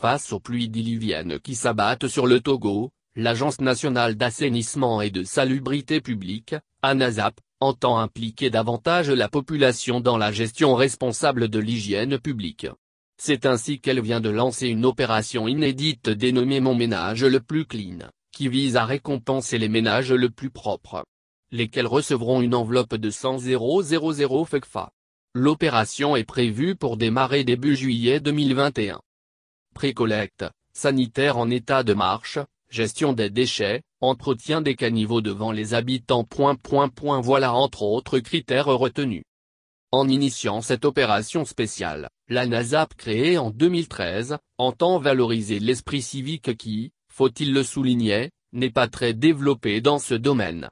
Face aux pluies diluviennes qui s'abattent sur le Togo, l'Agence nationale d'assainissement et de salubrité publique, ANASAP, entend impliquer davantage la population dans la gestion responsable de l'hygiène publique. C'est ainsi qu'elle vient de lancer une opération inédite dénommée Mon ménage le plus clean, qui vise à récompenser les ménages le plus propres. Lesquels recevront une enveloppe de 100 000 FECFA. L'opération est prévue pour démarrer début juillet 2021 collecte sanitaire en état de marche, gestion des déchets, entretien des caniveaux devant les habitants. voilà entre autres critères retenus. En initiant cette opération spéciale, la NASAP créée en 2013, entend valoriser l'esprit civique qui, faut-il le souligner, n'est pas très développé dans ce domaine.